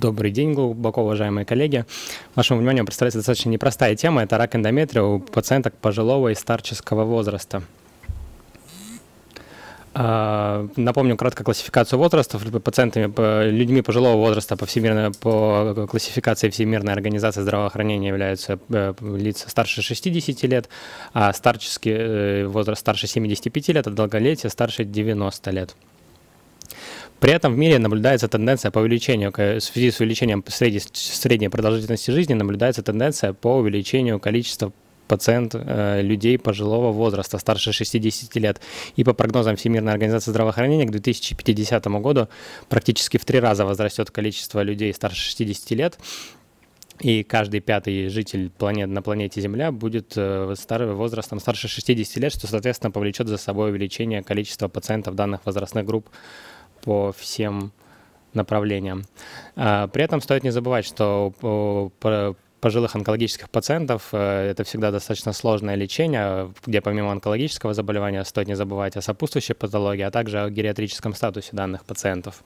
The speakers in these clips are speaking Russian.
Добрый день, глубоко уважаемые коллеги. Вашему вниманию представляется достаточно непростая тема. Это рак эндометрия у пациенток пожилого и старческого возраста. А, напомню кратко классификацию возрастов пациентами, людьми пожилого возраста по, всемирной, по классификации Всемирной организации здравоохранения являются лица старше 60 лет, а старческий э, возраст старше 75 лет, а долголетие старше 90 лет. При этом в мире наблюдается тенденция по увеличению, в связи с увеличением средней, средней продолжительности жизни наблюдается тенденция по увеличению количества пациент э, людей пожилого возраста, старше 60 лет. И по прогнозам Всемирной организации здравоохранения к 2050 году практически в три раза возрастет количество людей старше 60 лет. И каждый пятый житель планет, на планете Земля будет э, стар, возрастом старше 60 лет, что, соответственно, повлечет за собой увеличение количества пациентов данных возрастных групп по всем направлениям. А, при этом стоит не забывать, что у пожилых онкологических пациентов. Э, это всегда достаточно сложное лечение, где помимо онкологического заболевания стоит не забывать о сопутствующей патологии, а также о гериатрическом статусе данных пациентов.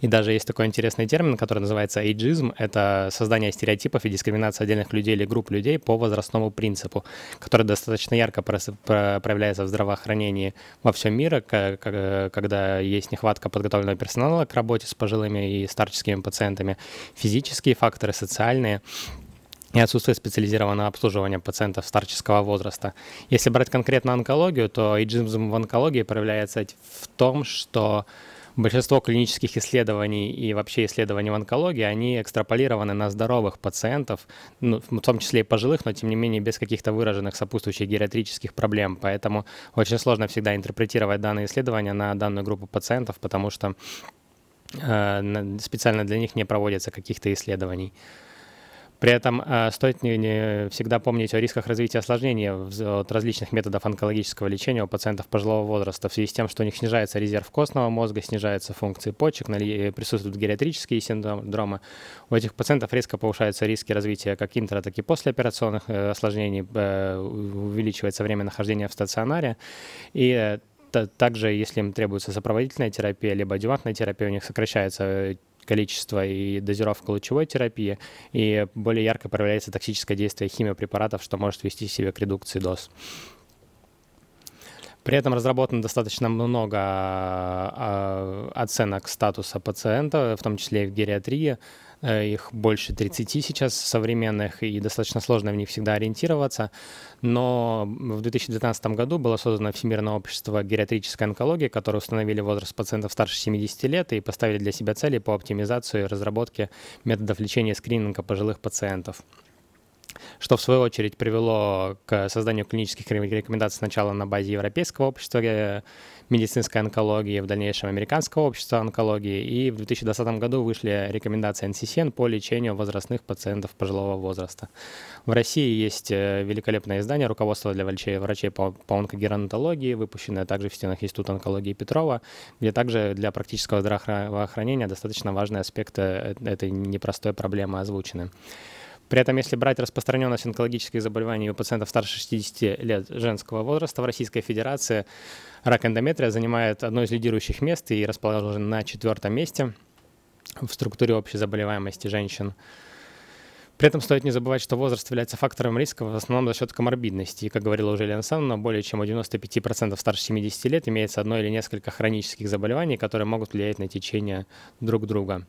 И даже есть такой интересный термин, который называется эйджизм. Это создание стереотипов и дискриминация отдельных людей или групп людей по возрастному принципу, который достаточно ярко проявляется в здравоохранении во всем мире, когда есть нехватка подготовленного персонала к работе с пожилыми и старческими пациентами, физические факторы, социальные и отсутствие специализированного обслуживания пациентов старческого возраста. Если брать конкретно онкологию, то эйджизм в онкологии проявляется в том, что Большинство клинических исследований и вообще исследований в онкологии, они экстраполированы на здоровых пациентов, ну, в том числе и пожилых, но тем не менее без каких-то выраженных сопутствующих гериатрических проблем. Поэтому очень сложно всегда интерпретировать данные исследования на данную группу пациентов, потому что э, специально для них не проводятся каких-то исследований. При этом э, стоит не, не всегда помнить о рисках развития осложнений от различных методов онкологического лечения у пациентов пожилого возраста в связи с тем, что у них снижается резерв костного мозга, снижаются функции почек, э, присутствуют гериатрические синдромы. У этих пациентов резко повышаются риски развития как интро, так и послеоперационных э, осложнений, увеличивается время нахождения в стационаре. И также, если им требуется сопроводительная терапия, либо адювантная терапия, у них сокращается количество и дозировка лучевой терапии, и более ярко проявляется токсическое действие химиопрепаратов, что может вести себя к редукции доз. При этом разработано достаточно много а, а, оценок статуса пациента, в том числе и в гериатрии, Э, их больше 30 сейчас современных, и достаточно сложно в них всегда ориентироваться. Но в 2019 году было создано Всемирное общество гериатрической онкологии, которое установили возраст пациентов старше 70 лет и поставили для себя цели по оптимизации и разработке методов лечения скрининга пожилых пациентов что в свою очередь привело к созданию клинических рекомендаций сначала на базе Европейского общества э, медицинской онкологии, в дальнейшем Американского общества онкологии, и в 2020 году вышли рекомендации NCCN по лечению возрастных пациентов пожилого возраста. В России есть э, великолепное издание «Руководство для врачей, врачей по, по онкогеронатологии», выпущенное также в стенах Института онкологии Петрова, где также для практического здравоохранения достаточно важные аспекты э, этой непростой проблемы озвучены. При этом, если брать распространенность онкологических заболеваний у пациентов старше 60 лет женского возраста в Российской Федерации, рак эндометрия занимает одно из лидирующих мест и расположен на четвертом месте в структуре общей заболеваемости женщин. При этом стоит не забывать, что возраст является фактором риска в основном за счет коморбидности. И, как говорила уже Елена Александровна, более чем у 95% старше 70 лет имеется одно или несколько хронических заболеваний, которые могут влиять на течение друг друга.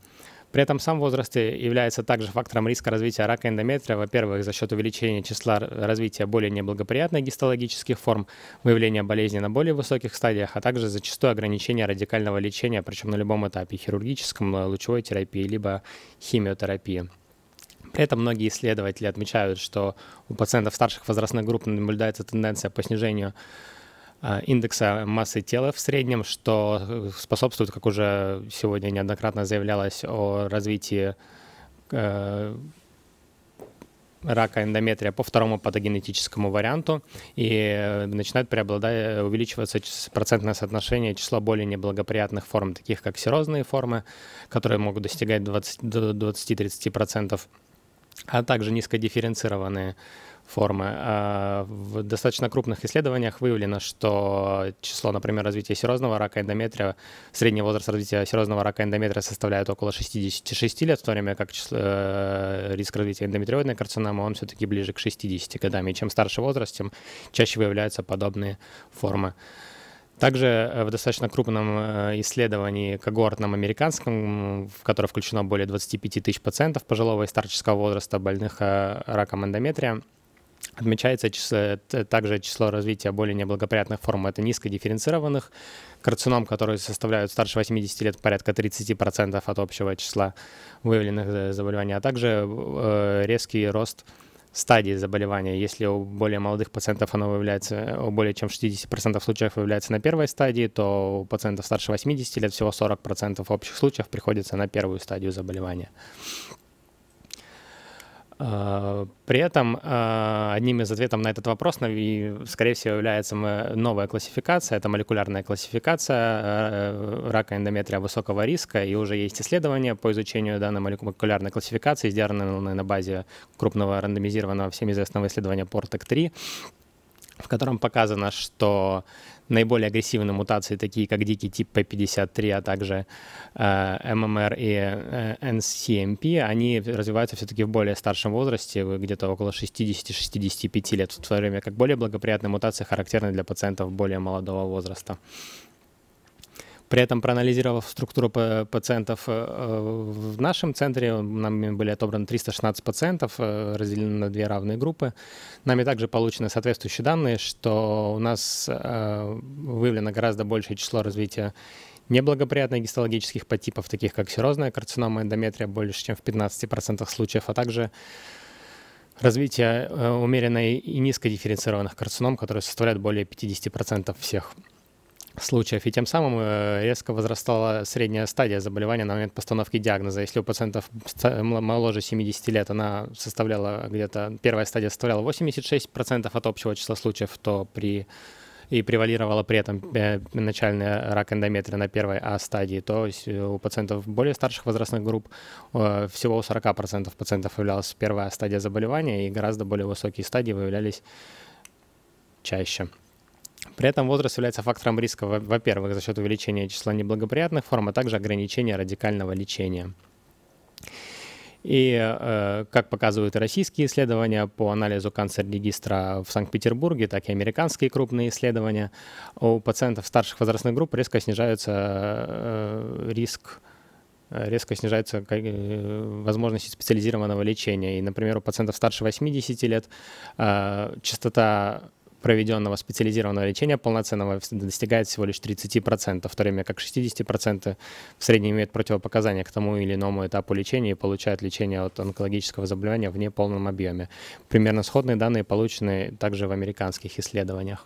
При этом сам возраст является также фактором риска развития рака эндометрия, во-первых, за счет увеличения числа развития более неблагоприятных гистологических форм, выявления болезни на более высоких стадиях, а также зачастую ограничения радикального лечения, причем на любом этапе, хирургическом, э, лучевой терапии, либо химиотерапии. При этом многие исследователи отмечают, что у пациентов старших возрастных групп наблюдается тенденция по снижению Э, индекса массы тела в среднем, что способствует, как уже сегодня неоднократно заявлялось, о развитии э, рака эндометрия по второму патогенетическому варианту и э, начинает преобладать, увеличиваться процентное соотношение числа более неблагоприятных форм, таких как серозные формы, которые могут достигать 20, до 20-30%, а также низкодифференцированные формы формы. А в достаточно крупных исследованиях выявлено, что число, например, развития серозного рака эндометрия, средний возраст развития серозного рака эндометрия составляет около 66 лет, в то время как число, э, риск развития эндометриоидной карциномы, он все-таки ближе к 60 годам. И чем старше возраст, тем чаще выявляются подобные формы. Также э, в достаточно крупном э, исследовании когортном американском, в которое включено более 25 тысяч пациентов пожилого и старческого возраста, больных раком эндометрия, Отмечается число, также число развития более неблагоприятных форм. Это низкодифференцированных карцином, которые составляют старше 80 лет порядка 30% от общего числа выявленных э, заболеваний, а также э, резкий рост стадии заболевания. Если у более молодых пациентов оно выявляется, у более чем 60% случаев выявляется на первой стадии, то у пациентов старше 80 лет всего 40% общих случаев приходится на первую стадию заболевания. Э, при этом э, одним из ответов на этот вопрос, скорее всего, является новая классификация. Это молекулярная классификация э, рака эндометрия высокого риска. И уже есть исследования по изучению данной молекулярной классификации, сделанные на базе крупного рандомизированного всем известного исследования Portec-3, в котором показано, что Наиболее агрессивные мутации, такие как дикий тип P53, а также э, ММР и э, NCMP, они развиваются все-таки в более старшем возрасте, где-то около 60-65 лет, в то время как более благоприятные мутации характерны для пациентов более молодого возраста. При этом, проанализировав структуру пациентов э, в нашем центре, нами были отобраны 316 пациентов, э, разделены на две равные группы. Нами также получены соответствующие данные, что у нас э, выявлено гораздо большее число развития неблагоприятных гистологических подтипов, таких как серозная карцинома эндометрия, больше чем в 15% случаев, а также развитие умеренной и низкодифференцированных карцином, которые составляют более 50% всех случаев, и тем самым э, резко возрастала средняя стадия заболевания на момент постановки диагноза. Если у пациентов моложе 70 лет она составляла где-то, первая стадия составляла 86% от общего числа случаев, то при и превалировала при этом э, начальный рак эндометрия на первой А стадии, то э, у пациентов более старших возрастных групп всего у 40% пациентов являлась первая стадия заболевания, и гораздо более высокие стадии выявлялись чаще. При этом возраст является фактором риска, во-первых, за счет увеличения числа неблагоприятных форм, а также ограничения радикального лечения. И, э, как показывают российские исследования по анализу канцер-регистра в Санкт-Петербурге, так и американские крупные исследования, у пациентов старших возрастных групп резко снижается э, риск резко снижается э, возможность специализированного лечения. И, например, у пациентов старше 80 лет частота проведенного специализированного лечения полноценного достигает всего лишь 30%, в то время как 60% в среднем имеют противопоказания к тому или иному этапу лечения и получают лечение от онкологического заболевания в неполном объеме. Примерно сходные данные получены также в американских исследованиях.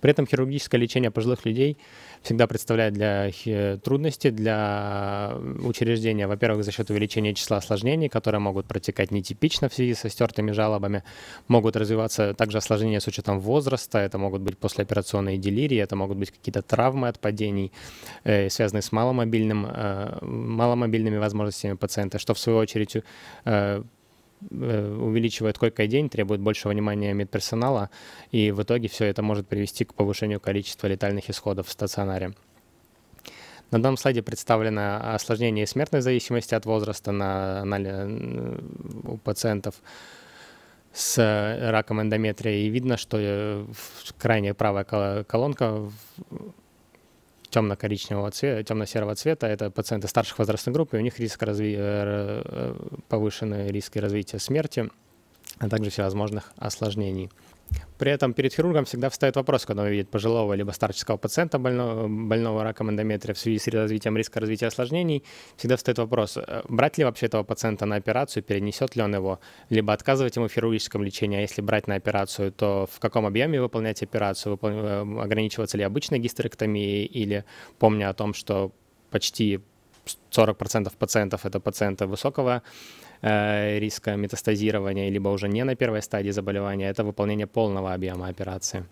При этом хирургическое лечение пожилых людей всегда представляет для трудности для учреждения, во-первых, за счет увеличения числа осложнений, которые могут протекать нетипично в связи со стертыми жалобами, могут развиваться также осложнения с учетом возраста, это могут быть послеоперационные делирии, это могут быть какие-то травмы от падений, э, связанные с маломобильным, э, маломобильными возможностями пациента, что в свою очередь э, Э, увеличивает койкой день, требует большего внимания медперсонала, и в итоге все это может привести к повышению количества летальных исходов в стационаре. На данном слайде представлено осложнение и смертной зависимости от возраста на, на, э, у пациентов с э, раком эндометрия, и видно, что крайняя правая колонка темно-коричневого цвета, темно-серого цвета. Это пациенты старших возрастных групп, и у них риск разви... Э, э, повышенный риск развития смерти а также всевозможных осложнений. При этом перед хирургом всегда встает вопрос, когда он видит пожилого либо старческого пациента больного, больного раком эндометрия в связи с развитием риска развития осложнений, всегда встает вопрос, э, брать ли вообще этого пациента на операцию, перенесет ли он его, либо отказывать ему в хирургическом лечении, а если брать на операцию, то в каком объеме выполнять операцию, выпол... Э, ограничиваться ли обычной гистерэктомией или помня о том, что почти 40% пациентов это пациенты высокого Э, риска метастазирования, либо уже не на первой стадии заболевания, это выполнение полного объема операции.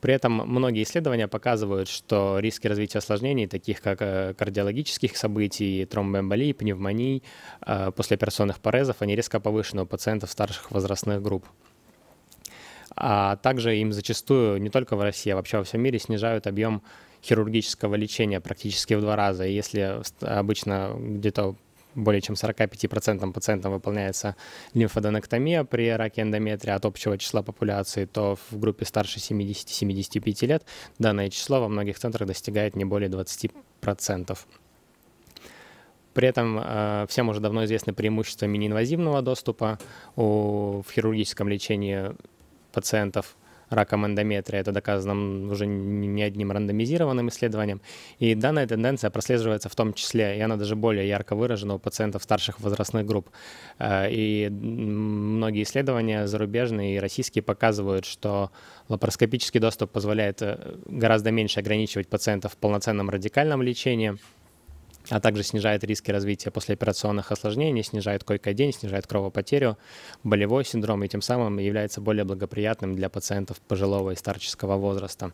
При этом многие исследования показывают, что риски развития осложнений, таких как э, кардиологических событий, тромбоэмболии, пневмоний, э, послеоперационных порезов, они резко повышены у пациентов старших возрастных групп. А также им зачастую не только в России, а вообще во всем мире снижают объем хирургического лечения практически в два раза. И если обычно где-то более чем 45% пациентам выполняется лимфоденэктомия при раке эндометрия от общего числа популяции, то в группе старше 70-75 лет данное число во многих центрах достигает не более 20%. При этом э, всем уже давно известны преимущества миниинвазивного доступа у, в хирургическом лечении пациентов – раком эндометрия. Это доказано уже не одним рандомизированным исследованием. И данная тенденция прослеживается в том числе, и она даже более ярко выражена у пациентов старших возрастных групп. Э, и многие исследования зарубежные и российские показывают, что лапароскопический доступ позволяет э, гораздо меньше ограничивать пациентов полноценным радикальным лечением а также снижает риски развития послеоперационных осложнений, снижает койко-день, снижает кровопотерю, болевой синдром и тем самым является более благоприятным для пациентов пожилого и старческого возраста.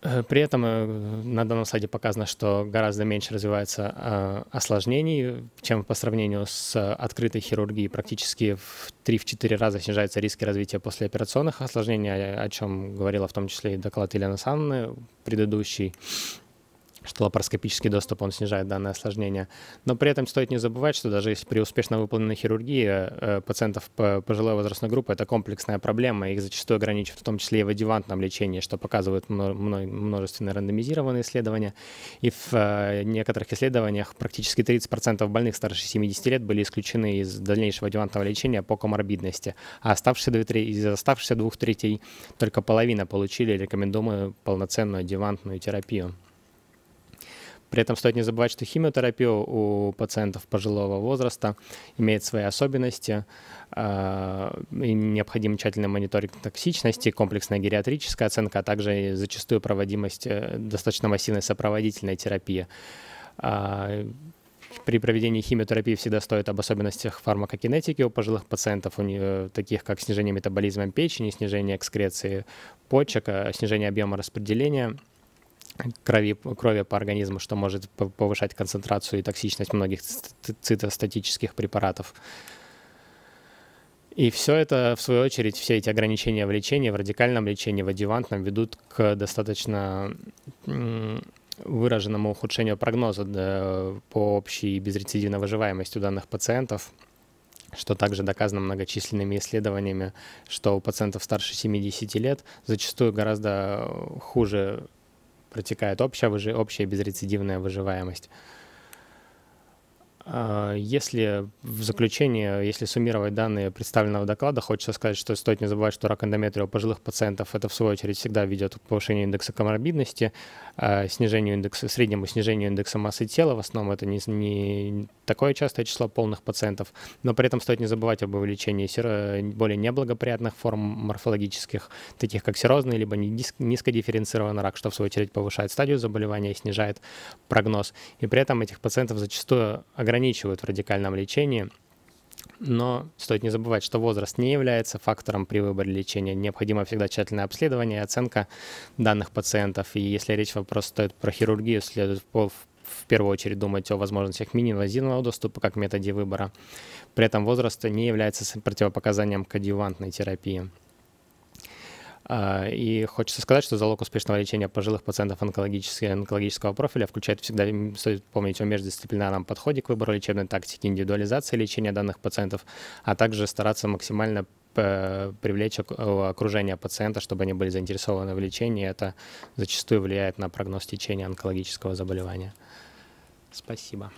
Э, при этом э, на данном слайде показано, что гораздо меньше развивается э, осложнений, чем по сравнению с открытой хирургией. Практически в 3-4 раза снижаются риски развития послеоперационных осложнений, о чем говорила в том числе и доклад Елены Санны предыдущий что лапароскопический доступ он снижает данное осложнение. Но при этом стоит не забывать, что даже если при успешно выполненной хирургии э, пациентов пожилой возрастной группы это комплексная проблема, их зачастую ограничивают в том числе и в адъювантном лечении, что показывают множественные рандомизированные исследования. И в э, некоторых исследованиях практически 30% больных старше 70 лет были исключены из дальнейшего адъювантного лечения по коморбидности, а оставшиеся две, трети, из оставшихся двух третей только половина получили рекомендуемую полноценную адъювантную терапию. При этом стоит не забывать, что химиотерапия у пациентов пожилого возраста имеет свои особенности. А, и необходим тщательный мониторинг токсичности, комплексная гериатрическая оценка, а также зачастую проводимость э, достаточно массивной сопроводительной терапии а, при проведении химиотерапии всегда стоит об особенностях фармакокинетики у пожилых пациентов, у нее, э, таких как снижение метаболизма печени, снижение экскреции почек, э, снижение объема распределения крови, крови по организму, что может повышать концентрацию и токсичность многих цитостатических препаратов. И все это, в свою очередь, все эти ограничения в лечении, в радикальном лечении, в адъювантном ведут к достаточно выраженному ухудшению прогноза по общей безрецидивной выживаемости у данных пациентов, что также доказано многочисленными исследованиями, что у пациентов старше 70 лет зачастую гораздо э, хуже протекает общая, выжи... общая безрецидивная выживаемость. А, если в заключение, если суммировать данные представленного доклада, хочется сказать, что стоит не забывать, что рак эндометрия у пожилых пациентов это в свою очередь всегда ведет к повышению индекса коморбидности, а, снижению индекса, среднему снижению индекса массы тела. В основном это не, не такое частое число полных пациентов, но при этом стоит не забывать об увеличении более неблагоприятных форм морфологических, таких как серозный либо низкодифференцированный рак, что в свою очередь повышает стадию заболевания и снижает прогноз. И при этом этих пациентов зачастую ограничивают ограничивают в радикальном лечении, но стоит не забывать, что возраст не является фактором при выборе лечения. Необходимо всегда тщательное обследование и оценка данных пациентов. И если речь вопрос стоит про хирургию, следует в первую очередь думать о возможностях мини-инвазивного доступа как методе выбора. При этом возраст не является противопоказанием к адъювантной терапии. А, и хочется сказать, что залог успешного лечения пожилых пациентов онкологического профиля включает всегда, стоит помнить о междисциплинарном подходе к выбору лечебной тактики, индивидуализации лечения данных пациентов, а также стараться максимально э, привлечь э, окружение пациента, чтобы они были заинтересованы в лечении. Это зачастую влияет на прогноз течения онкологического заболевания. Спасибо.